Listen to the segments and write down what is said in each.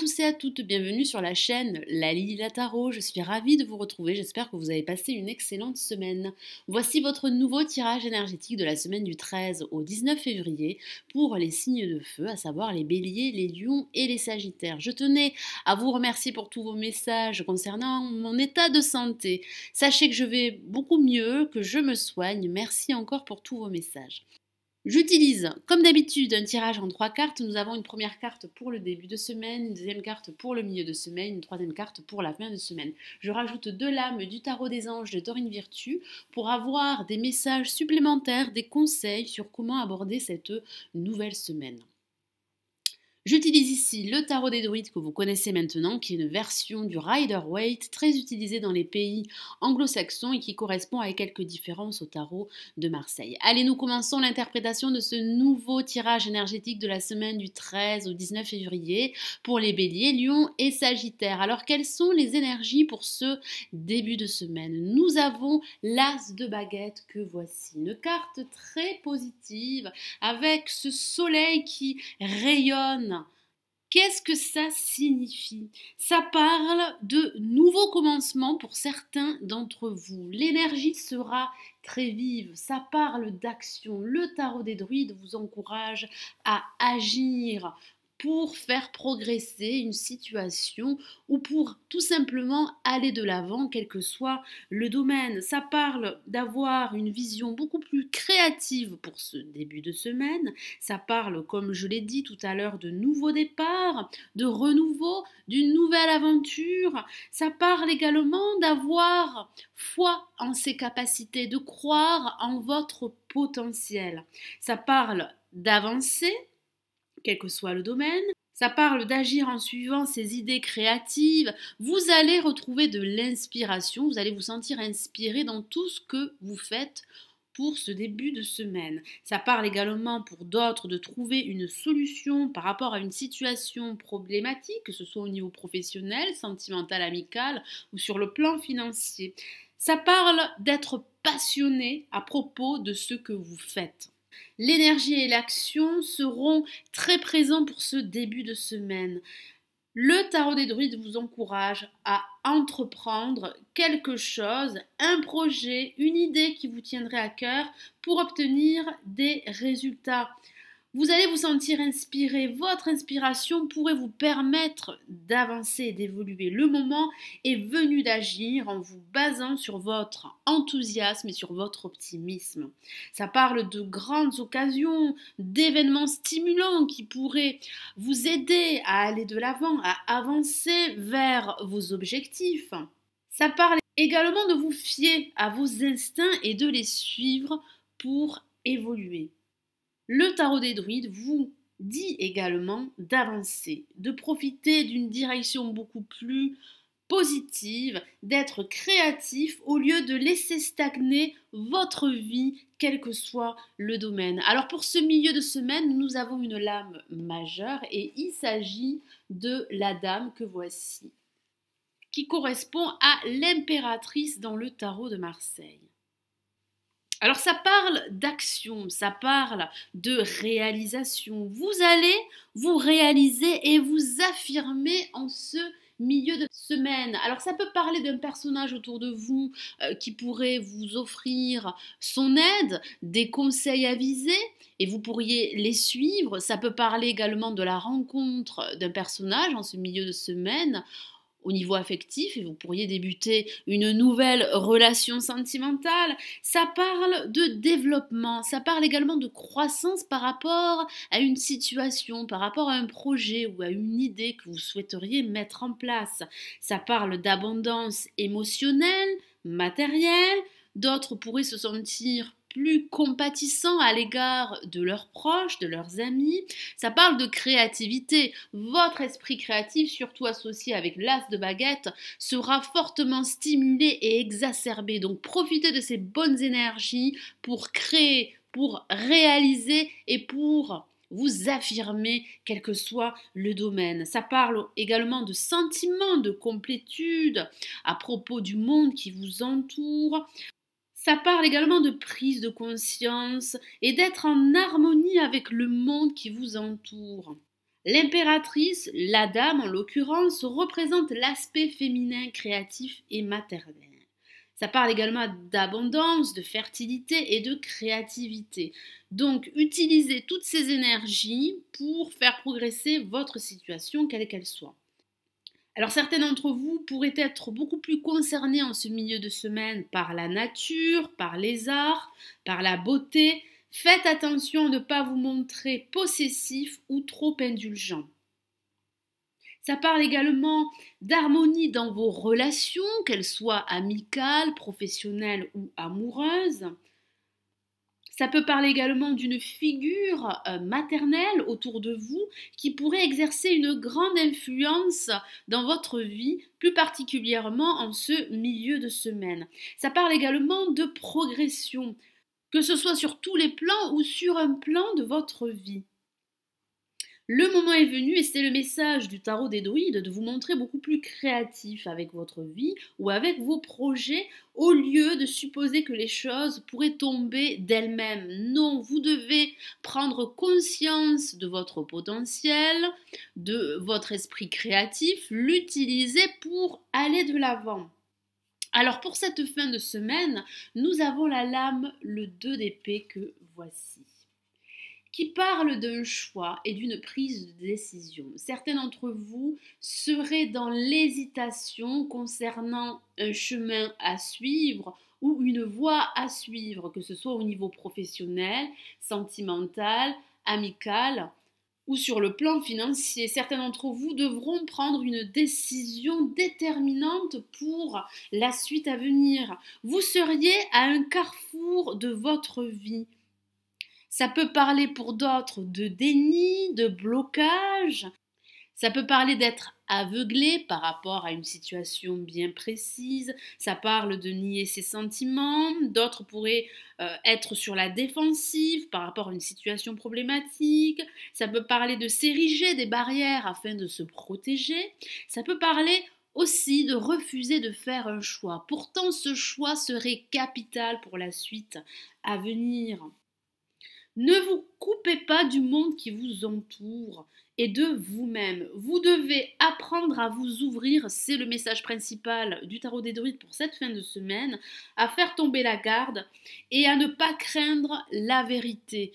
tous et à toutes, bienvenue sur la chaîne La Lily Lataro. Je suis ravie de vous retrouver, j'espère que vous avez passé une excellente semaine. Voici votre nouveau tirage énergétique de la semaine du 13 au 19 février pour les signes de feu, à savoir les béliers, les lions et les sagittaires. Je tenais à vous remercier pour tous vos messages concernant mon état de santé. Sachez que je vais beaucoup mieux, que je me soigne. Merci encore pour tous vos messages. J'utilise, comme d'habitude, un tirage en trois cartes. Nous avons une première carte pour le début de semaine, une deuxième carte pour le milieu de semaine, une troisième carte pour la fin de semaine. Je rajoute deux lames du tarot des anges de Dorine Virtue pour avoir des messages supplémentaires, des conseils sur comment aborder cette nouvelle semaine. J'utilise ici le tarot des druides que vous connaissez maintenant, qui est une version du Rider-Waite très utilisée dans les pays anglo-saxons et qui correspond à quelques différences au tarot de Marseille. Allez, nous commençons l'interprétation de ce nouveau tirage énergétique de la semaine du 13 au 19 février pour les béliers, Lyon et Sagittaire. Alors, quelles sont les énergies pour ce début de semaine Nous avons l'as de baguette que voici, une carte très positive avec ce soleil qui rayonne Qu'est-ce que ça signifie Ça parle de nouveaux commencements pour certains d'entre vous. L'énergie sera très vive, ça parle d'action. Le tarot des druides vous encourage à agir, pour faire progresser une situation ou pour tout simplement aller de l'avant, quel que soit le domaine. Ça parle d'avoir une vision beaucoup plus créative pour ce début de semaine. Ça parle, comme je l'ai dit tout à l'heure, de nouveaux départs, de renouveau, d'une nouvelle aventure. Ça parle également d'avoir foi en ses capacités, de croire en votre potentiel. Ça parle d'avancer quel que soit le domaine. Ça parle d'agir en suivant ses idées créatives. Vous allez retrouver de l'inspiration, vous allez vous sentir inspiré dans tout ce que vous faites pour ce début de semaine. Ça parle également pour d'autres de trouver une solution par rapport à une situation problématique, que ce soit au niveau professionnel, sentimental, amical ou sur le plan financier. Ça parle d'être passionné à propos de ce que vous faites l'énergie et l'action seront très présents pour ce début de semaine. Le tarot des druides vous encourage à entreprendre quelque chose, un projet, une idée qui vous tiendrait à cœur pour obtenir des résultats. Vous allez vous sentir inspiré. Votre inspiration pourrait vous permettre d'avancer, et d'évoluer. Le moment est venu d'agir en vous basant sur votre enthousiasme et sur votre optimisme. Ça parle de grandes occasions, d'événements stimulants qui pourraient vous aider à aller de l'avant, à avancer vers vos objectifs. Ça parle également de vous fier à vos instincts et de les suivre pour évoluer. Le tarot des druides vous dit également d'avancer, de profiter d'une direction beaucoup plus positive, d'être créatif au lieu de laisser stagner votre vie, quel que soit le domaine. Alors pour ce milieu de semaine, nous avons une lame majeure et il s'agit de la dame que voici, qui correspond à l'impératrice dans le tarot de Marseille. Alors ça parle d'action, ça parle de réalisation. Vous allez vous réaliser et vous affirmer en ce milieu de semaine. Alors ça peut parler d'un personnage autour de vous euh, qui pourrait vous offrir son aide, des conseils avisés et vous pourriez les suivre. Ça peut parler également de la rencontre d'un personnage en ce milieu de semaine au niveau affectif et vous pourriez débuter une nouvelle relation sentimentale. Ça parle de développement, ça parle également de croissance par rapport à une situation, par rapport à un projet ou à une idée que vous souhaiteriez mettre en place. Ça parle d'abondance émotionnelle, matérielle. D'autres pourraient se sentir plus compatissant à l'égard de leurs proches, de leurs amis. Ça parle de créativité. Votre esprit créatif, surtout associé avec l'as de baguette, sera fortement stimulé et exacerbé. Donc profitez de ces bonnes énergies pour créer, pour réaliser et pour vous affirmer quel que soit le domaine. Ça parle également de sentiments de complétude à propos du monde qui vous entoure. Ça parle également de prise de conscience et d'être en harmonie avec le monde qui vous entoure. L'impératrice, la dame en l'occurrence, représente l'aspect féminin créatif et maternel. Ça parle également d'abondance, de fertilité et de créativité. Donc utilisez toutes ces énergies pour faire progresser votre situation, quelle qu'elle soit. Alors certains d'entre vous pourraient être beaucoup plus concernés en ce milieu de semaine par la nature, par les arts, par la beauté. Faites attention de ne pas vous montrer possessif ou trop indulgent. Ça parle également d'harmonie dans vos relations, qu'elles soient amicales, professionnelles ou amoureuses. Ça peut parler également d'une figure euh, maternelle autour de vous qui pourrait exercer une grande influence dans votre vie, plus particulièrement en ce milieu de semaine. Ça parle également de progression, que ce soit sur tous les plans ou sur un plan de votre vie. Le moment est venu et c'est le message du tarot des druides de vous montrer beaucoup plus créatif avec votre vie ou avec vos projets au lieu de supposer que les choses pourraient tomber d'elles-mêmes. Non, vous devez prendre conscience de votre potentiel, de votre esprit créatif, l'utiliser pour aller de l'avant. Alors pour cette fin de semaine, nous avons la lame, le 2 d'épée que voici qui parle d'un choix et d'une prise de décision. Certains d'entre vous seraient dans l'hésitation concernant un chemin à suivre ou une voie à suivre, que ce soit au niveau professionnel, sentimental, amical ou sur le plan financier. Certains d'entre vous devront prendre une décision déterminante pour la suite à venir. Vous seriez à un carrefour de votre vie. Ça peut parler pour d'autres de déni, de blocage. Ça peut parler d'être aveuglé par rapport à une situation bien précise. Ça parle de nier ses sentiments. D'autres pourraient euh, être sur la défensive par rapport à une situation problématique. Ça peut parler de s'ériger des barrières afin de se protéger. Ça peut parler aussi de refuser de faire un choix. Pourtant, ce choix serait capital pour la suite à venir. Ne vous coupez pas du monde qui vous entoure et de vous-même. Vous devez apprendre à vous ouvrir, c'est le message principal du tarot des druides pour cette fin de semaine, à faire tomber la garde et à ne pas craindre la vérité.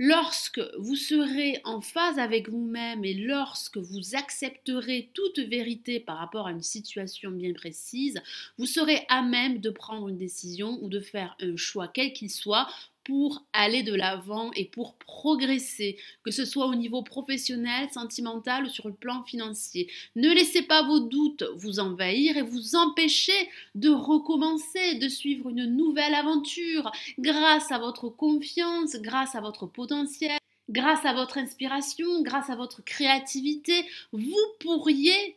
Lorsque vous serez en phase avec vous-même et lorsque vous accepterez toute vérité par rapport à une situation bien précise, vous serez à même de prendre une décision ou de faire un choix quel qu'il soit pour aller de l'avant et pour progresser, que ce soit au niveau professionnel, sentimental ou sur le plan financier. Ne laissez pas vos doutes vous envahir et vous empêcher de recommencer, de suivre une nouvelle aventure grâce à votre confiance, grâce à votre potentiel. Grâce à votre inspiration, grâce à votre créativité, vous pourriez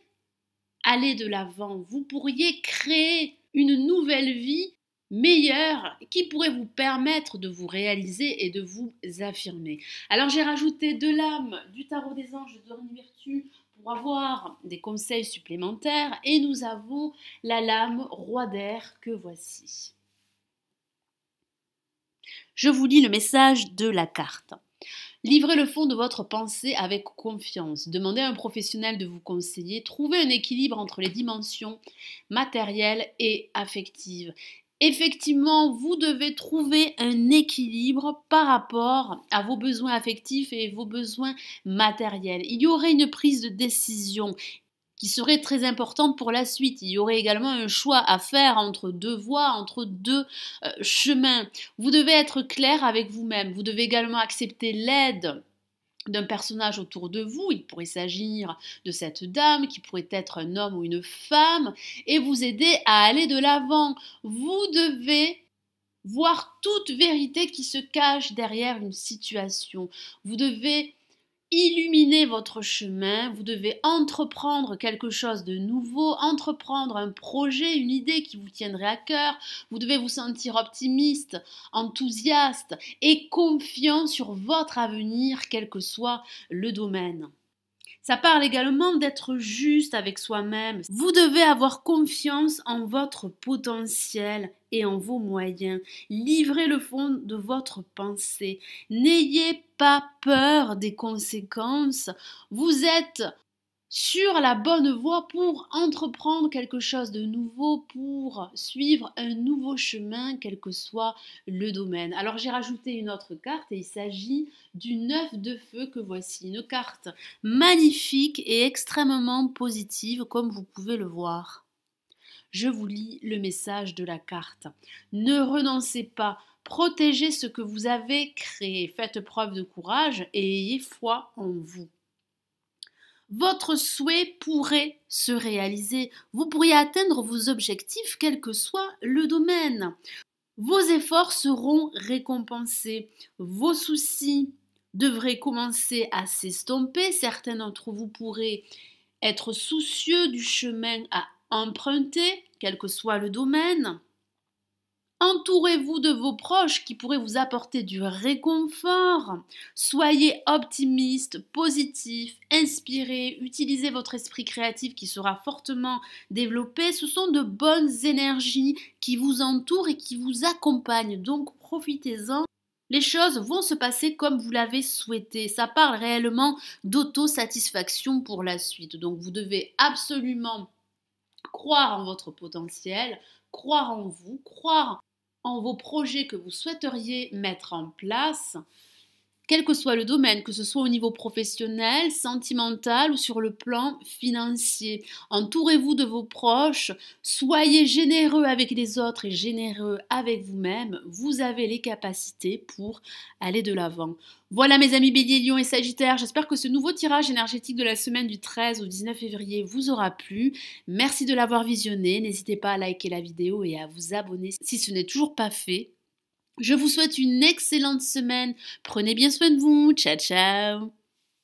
aller de l'avant, vous pourriez créer une nouvelle vie meilleur qui pourrait vous permettre de vous réaliser et de vous affirmer. Alors j'ai rajouté deux lames du tarot des anges, de Vertu pour avoir des conseils supplémentaires et nous avons la lame roi d'air que voici. Je vous lis le message de la carte. Livrez le fond de votre pensée avec confiance. Demandez à un professionnel de vous conseiller. Trouvez un équilibre entre les dimensions matérielles et affectives effectivement, vous devez trouver un équilibre par rapport à vos besoins affectifs et vos besoins matériels. Il y aurait une prise de décision qui serait très importante pour la suite. Il y aurait également un choix à faire entre deux voies, entre deux euh, chemins. Vous devez être clair avec vous-même. Vous devez également accepter l'aide d'un personnage autour de vous, il pourrait s'agir de cette dame qui pourrait être un homme ou une femme, et vous aider à aller de l'avant. Vous devez voir toute vérité qui se cache derrière une situation. Vous devez Illuminez votre chemin, vous devez entreprendre quelque chose de nouveau, entreprendre un projet, une idée qui vous tiendrait à cœur, vous devez vous sentir optimiste, enthousiaste et confiant sur votre avenir, quel que soit le domaine. Ça parle également d'être juste avec soi-même. Vous devez avoir confiance en votre potentiel et en vos moyens. Livrez le fond de votre pensée. N'ayez pas peur des conséquences. Vous êtes sur la bonne voie pour entreprendre quelque chose de nouveau, pour suivre un nouveau chemin, quel que soit le domaine. Alors j'ai rajouté une autre carte et il s'agit du 9 de feu que voici. Une carte magnifique et extrêmement positive comme vous pouvez le voir. Je vous lis le message de la carte. Ne renoncez pas, protégez ce que vous avez créé, faites preuve de courage et ayez foi en vous votre souhait pourrait se réaliser. Vous pourriez atteindre vos objectifs, quel que soit le domaine. Vos efforts seront récompensés. Vos soucis devraient commencer à s'estomper. Certains d'entre vous pourraient être soucieux du chemin à Empruntez, quel que soit le domaine. Entourez-vous de vos proches qui pourraient vous apporter du réconfort. Soyez optimiste, positif, inspiré, utilisez votre esprit créatif qui sera fortement développé. Ce sont de bonnes énergies qui vous entourent et qui vous accompagnent, donc profitez-en. Les choses vont se passer comme vous l'avez souhaité. Ça parle réellement d'autosatisfaction pour la suite. Donc vous devez absolument croire en votre potentiel, croire en vous, croire en vos projets que vous souhaiteriez mettre en place quel que soit le domaine, que ce soit au niveau professionnel, sentimental ou sur le plan financier. Entourez-vous de vos proches, soyez généreux avec les autres et généreux avec vous-même. Vous avez les capacités pour aller de l'avant. Voilà mes amis Bélier, Lion et Sagittaire, j'espère que ce nouveau tirage énergétique de la semaine du 13 au 19 février vous aura plu. Merci de l'avoir visionné, n'hésitez pas à liker la vidéo et à vous abonner si ce n'est toujours pas fait. Je vous souhaite une excellente semaine. Prenez bien soin de vous. Ciao, ciao.